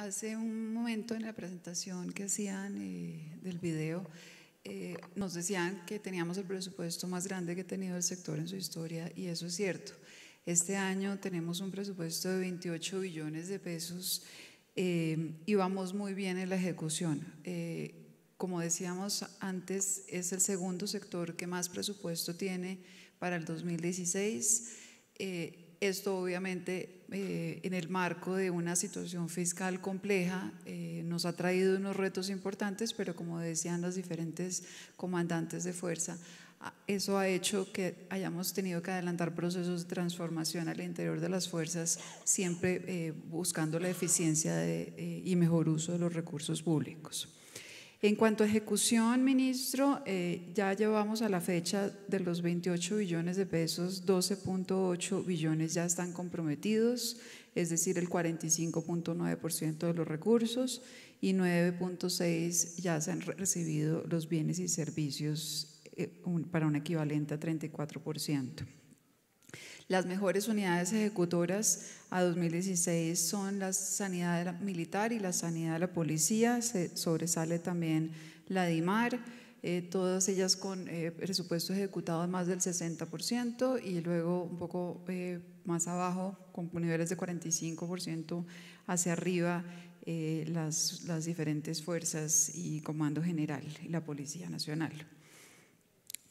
hace un momento en la presentación que hacían eh, del video, eh, nos decían que teníamos el presupuesto más grande que ha tenido el sector en su historia y eso es cierto. Este año tenemos un presupuesto de 28 billones de pesos eh, y vamos muy bien en la ejecución. como decíamos antes, es el segundo sector que más presupuesto tiene para el 2016. esto obviamente eh, en el marco de una situación fiscal compleja, eh, nos ha traído unos retos importantes, pero como decían los diferentes comandantes de fuerza, ah, eso ha hecho que hayamos tenido que adelantar procesos de transformación al interior de las fuerzas, siempre eh, buscando la eficiencia y mejor uso de los recursos públicos. En cuanto a ejecución, ministro, eh, ya llevamos a la fecha de los 28 billones de pesos, 12.8 billones ya están comprometidos, es decir, el 45.9% de los recursos y 9.6 ya se han recibido los bienes y servicios eh, para un equivalente a 34%. Las mejores unidades ejecutoras a 2016 son la sanidad militar y la sanidad de la policía, se sobresale también la DIMAR, eh, todas ellas con eh, presupuestos ejecutados más del 60% y luego un poco eh, más abajo, con niveles de 45% hacia arriba, las, las diferentes fuerzas y comando general y la Policía Nacional.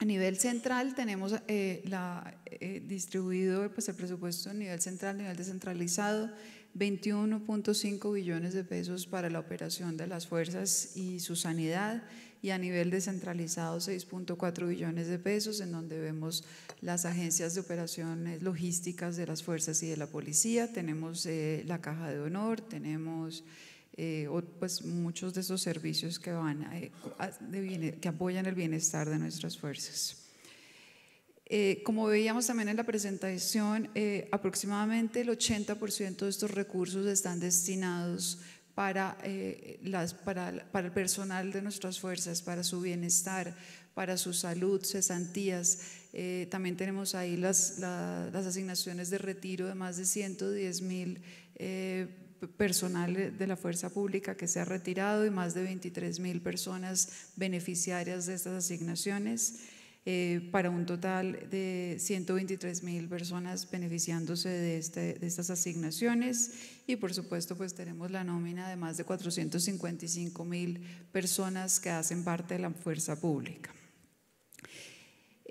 A nivel central tenemos eh, la, eh, distribuido pues, el presupuesto a nivel central, a nivel descentralizado, 21.5 billones de pesos para la operación de las fuerzas y su sanidad y a nivel descentralizado 6.4 billones de pesos en donde vemos las agencias de operaciones logísticas de las fuerzas y de la policía, tenemos eh, la caja de honor, tenemos... Eh, pues muchos de esos servicios que, van eh, que apoyan el bienestar de nuestras fuerzas. Eh, como veíamos también en la presentación, aproximadamente el 80% de estos recursos están destinados para, las, para, para el personal de nuestras fuerzas, para su bienestar, para su salud, sesantías. también tenemos ahí las, las, asignaciones de retiro de más de 110 mil eh, personal de la fuerza pública que se ha retirado y más de 23 mil personas beneficiarias de estas asignaciones, eh, para un total de 123 mil personas beneficiándose de, este, de, estas asignaciones y por supuesto pues tenemos la nómina de más de 455 mil personas que hacen parte de la fuerza pública.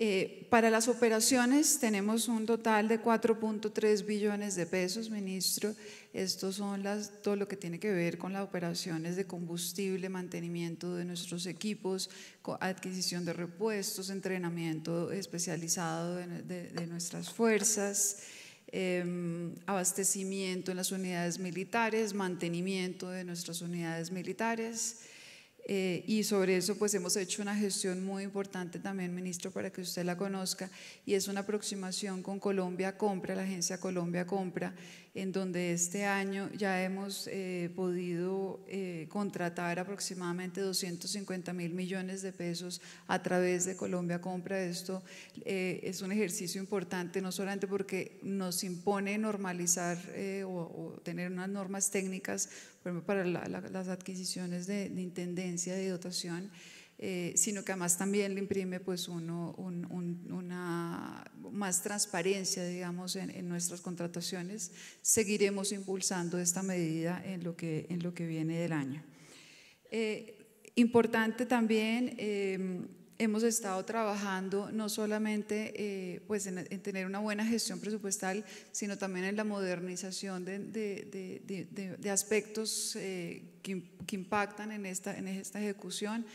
Eh, para las operaciones tenemos un total de 4.3 billones de pesos, ministro. Esto son todo lo que tiene que ver con las operaciones de combustible, mantenimiento de nuestros equipos, adquisición de repuestos, entrenamiento especializado de, nuestras fuerzas. Em, abastecimiento en las unidades militares, mantenimiento de nuestras unidades militares, eh, y sobre eso pues hemos hecho una gestión muy importante también, ministro, para que usted la conozca, y es una aproximación con Colombia Compra, la agencia Colombia Compra, en donde este año ya hemos eh, podido eh, contratar aproximadamente 250 mil millones de pesos a través de Colombia Compra. Esto es un ejercicio importante, no solamente porque nos impone normalizar o, tener unas normas técnicas, para las adquisiciones de, de intendencia, de dotación, eh, sino que además también le imprime pues uno, una más transparencia, digamos, en, nuestras contrataciones. Seguiremos impulsando esta medida en lo que, en lo que viene del año. Eh, importante también eh, hemos estado trabajando no solamente eh, pues en, tener una buena gestión presupuestal, sino también en la modernización de, aspectos eh, que, que, impactan en esta, en esta ejecución.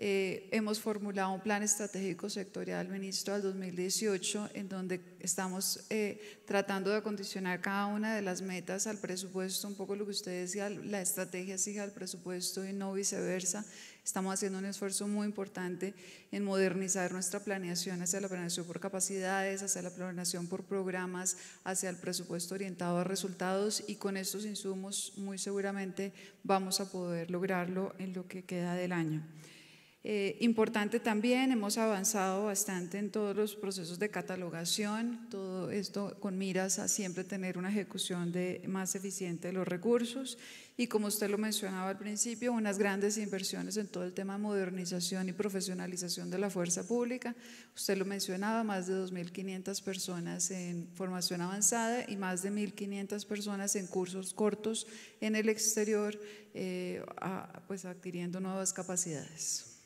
Eh, hemos formulado un plan estratégico sectorial, ministro, al 2018, en donde estamos eh, tratando de acondicionar cada una de las metas al presupuesto, un poco lo que usted decía, la estrategia sigue al presupuesto y no viceversa. Estamos haciendo un esfuerzo muy importante en modernizar nuestra planeación hacia la planeación por capacidades, hacia la planeación por programas, hacia el presupuesto orientado a resultados y con estos insumos muy seguramente vamos a poder lograrlo en lo que queda del año. Eh, importante también, hemos avanzado bastante en todos los procesos de catalogación, todo esto con miras a siempre tener una ejecución más eficiente de los recursos y como usted lo mencionaba al principio, unas grandes inversiones en todo el tema de modernización y profesionalización de la fuerza pública. Usted lo mencionaba, más de 2.500 personas en formación avanzada y más de 1.500 personas en cursos cortos en el exterior, eh, pues adquiriendo nuevas capacidades.